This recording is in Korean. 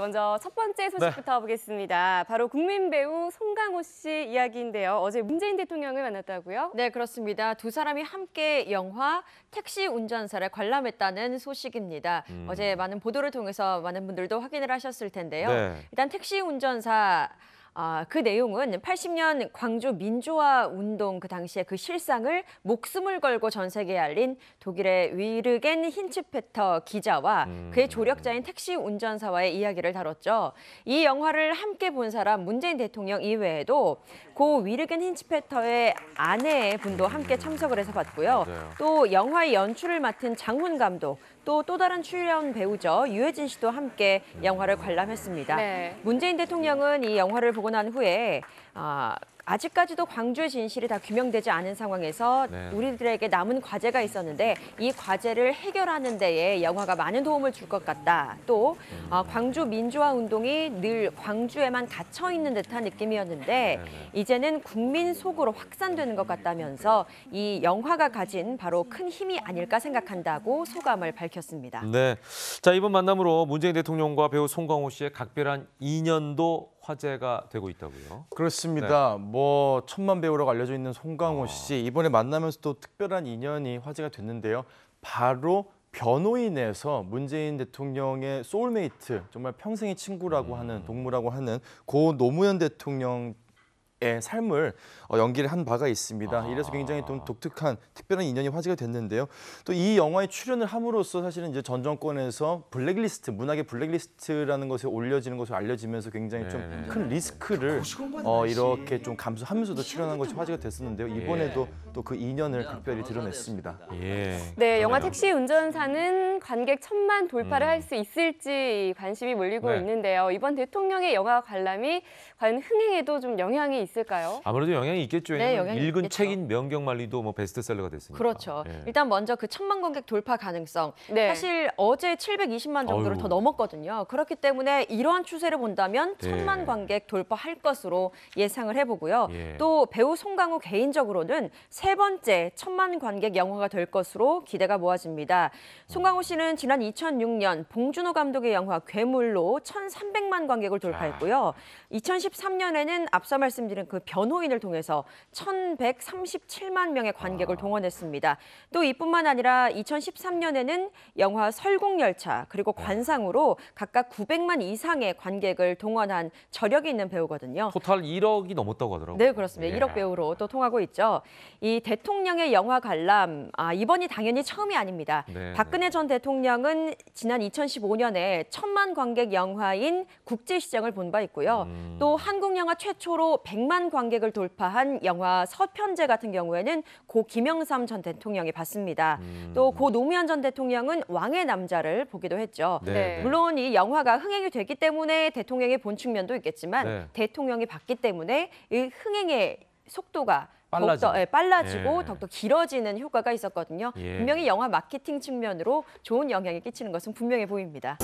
먼저 첫 번째 네. 소식부터 네. 보겠습니다. 바로 국민 배우 송강호 씨 이야기인데요. 어제 문재인 대통령을 만났다고요? 네, 그렇습니다. 두 사람이 함께 영화 택시 운전사를 관람했다는 소식입니다. 음. 어제 많은 보도를 통해서 많은 분들도 확인을 하셨을 텐데요. 네. 일단 택시 운전사 아, 그 내용은 80년 광주 민주화 운동 그 당시에 그 실상을 목숨을 걸고 전 세계에 알린 독일의 위르겐 힌츠페터 기자와 음. 그의 조력자인 택시 운전사와의 이야기를 다뤘죠. 이 영화를 함께 본 사람 문재인 대통령 이외에도 고 위르겐 힌츠페터의 아내 분도 함께 음. 참석을 해서 봤고요. 맞아요. 또 영화의 연출을 맡은 장훈 감독, 또또 또 다른 출연 배우죠. 유해진 씨도 함께 음. 영화를 관람했습니다. 네. 문재인 대통령은 이 영화를 보고 나고 난 후에 아, 아직까지도 광주의 진실이 다 규명되지 않은 상황에서 네. 우리들에게 남은 과제가 있었는데 이 과제를 해결하는 데에 영화가 많은 도움을 줄 것 같다. 또 아, 음. 어, 광주 민주화 운동이 늘 광주에만 갇혀 있는 듯한 느낌이었는데 네네. 이제는 국민 속으로 확산되는 것 같다면서 이 영화가 가진 바로 큰 힘이 아닐까 생각한다고 소감을 밝혔습니다. 네. 자, 이번 만남으로 문재인 대통령과 배우 송광호 씨의 각별한 2년도 화제가 되고 있다고요? 그렇습니다. 네. 뭐 천만 배우라 알려져 있는 송강호 어. 씨 이번에 만나면서도 특별한 인연이 화제가 됐는데요. 바로 변호인에서 문재인 대통령의 소울메이트, 정말 평생의 친구라고 음. 하는 동무라고 하는 고 노무현 대통령 의 삶을 어, 연기를 한 바가 있습니다. 아. 이래서 굉장히 좀 독특한 특별한 인연이 화제가 됐는데요. 또 이 영화에 출연을 함으로써 사실은 이제 전 정권에서 블랙리스트 문학의 블랙리스트라는 것에 올려지는 것으 알려지면서 굉장히 좀큰 네. 네. 리스크를 어, 이렇게 좀 감수하면서도 출연한 것이 화제가 됐었는데요. 네. 이번에도 또 그 인연을 각별히 드러냈습니다. 예. 네, 영화 택시 운전사는 관객 천만 돌파를 음. 할수 있을지 관심이 몰리고 네. 있는데요. 이번 대통령의 영화 관람이 과연 흥행에도 좀 영향이 있을까요? 아무래도 영향이 있겠죠. 네, 영향이 읽은 있겠죠. 책인 명경만리도 뭐 베스트셀러가 됐으니까. 그렇죠. 예. 일단 먼저 그 천만 관객 돌파 가능성. 네. 사실 어제 720만 정도를 어휴. 더 넘었거든요. 그렇기 때문에 이러한 추세를 본다면 네. 천만 관객 돌파할 것으로 예상을 해보고요. 예. 또 배우 송강호 개인적으로는 세 번째 천만 관객 영화가 될 것으로 기대가 모아집니다. 송강호 씨는 지난 2006년 봉준호 감독의 영화 괴물로 1,300만 관객을 돌파했고요. 2013년에는 앞서 말씀드린 사실은 그 변호인을 통해서 1,137만 명의 관객을 아. 동원했습니다. 또 이뿐만 아니라 2013년에는 영화 설국열차 그리고 네. 관상으로 각각 900만 이상의 관객을 동원한 저력이 있는 배우거든요. 토탈 1억이 넘었다고 하더라고요. 네, 그렇습니다. 예. 1억 배우로 또 통하고 있죠. 이 대통령의 영화 관람, 아, 이번이 당연히 처음이 아닙니다. 네, 박근혜 네. 전 대통령은 지난 2015년에 천만 관객 영화인 국제시장을 본 바 있고요. 음. 또 한국 영화 최초로 100만 100만 관객을 돌파한 영화 서편제 같은 경우에는 고 김영삼 전 대통령이 봤습니다. 음. 또고 노무현 전 대통령은 왕의 남자를 보기도 했죠. 네. 네. 네. 물론 이 영화가 흥행이 되기 때문에 대통령의 본 측면도 있겠지만 네. 대통령이 봤기 때문에 이 흥행의 속도가 빨라지. 더, 예, 빨라지고 예. 더욱더 길어지는 효과가 있었거든요. 예. 분명히 영화 마케팅 측면으로 좋은 영향을 끼치는 것은 분명해 보입니다.